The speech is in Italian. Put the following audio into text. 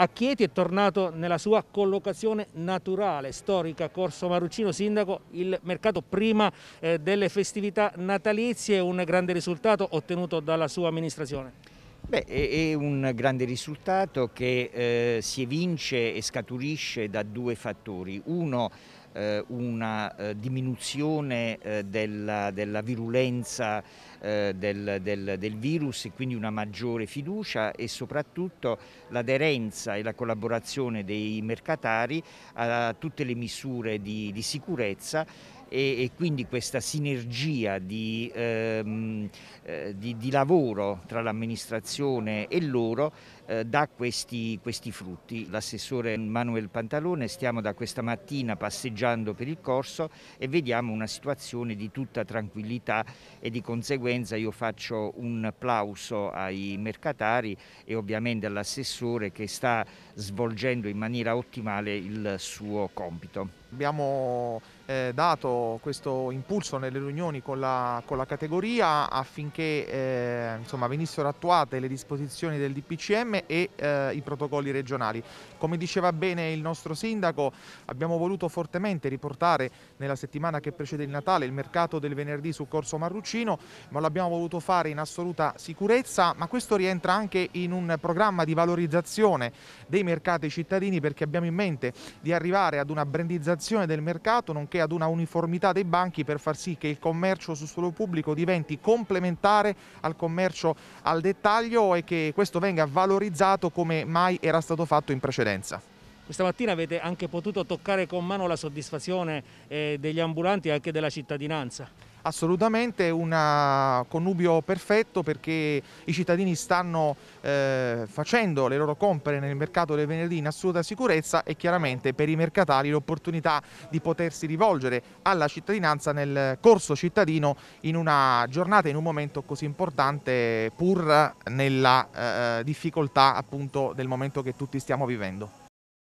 a Chieti è tornato nella sua collocazione naturale, storica, Corso Maruccino, sindaco, il mercato prima eh, delle festività natalizie, un grande risultato ottenuto dalla sua amministrazione. Beh, è un grande risultato che eh, si evince e scaturisce da due fattori. Uno, eh, una eh, diminuzione eh, della, della, virulenza del, del, del virus e quindi una maggiore fiducia e soprattutto l'aderenza e la collaborazione dei mercatari a tutte le misure di, di sicurezza e, e quindi questa sinergia di, ehm, eh, di, di lavoro tra l'amministrazione e loro eh, dà questi, questi frutti. L'assessore Manuel Pantalone stiamo da questa mattina passeggiando per il corso e vediamo una situazione di tutta tranquillità e di conseguenza io faccio un applauso ai mercatari e ovviamente all'assessore che sta svolgendo in maniera ottimale il suo compito. Abbiamo eh, dato questo impulso nelle riunioni con la, con la categoria affinché eh, insomma, venissero attuate le disposizioni del DPCM e eh, i protocolli regionali. Come diceva bene il nostro sindaco, abbiamo voluto fortemente riportare nella settimana che precede il Natale il mercato del venerdì su Corso Marruccino, ma l'abbiamo voluto fare in assoluta sicurezza, ma questo rientra anche in un programma di valorizzazione dei mercati cittadini perché abbiamo in mente di arrivare ad una brandizzazione regolazione del mercato nonché ad una uniformità dei banchi per far sì che il commercio su suolo pubblico diventi complementare al commercio al dettaglio e che questo venga valorizzato come mai era stato fatto in precedenza. Questa mattina avete anche potuto toccare con mano la soddisfazione eh, degli ambulanti e anche della cittadinanza assolutamente un connubio perfetto perché i cittadini stanno eh, facendo le loro compere nel mercato del venerdì in assoluta sicurezza e chiaramente per i mercatari l'opportunità di potersi rivolgere alla cittadinanza nel corso cittadino in una giornata, in un momento così importante pur nella eh, difficoltà appunto del momento che tutti stiamo vivendo.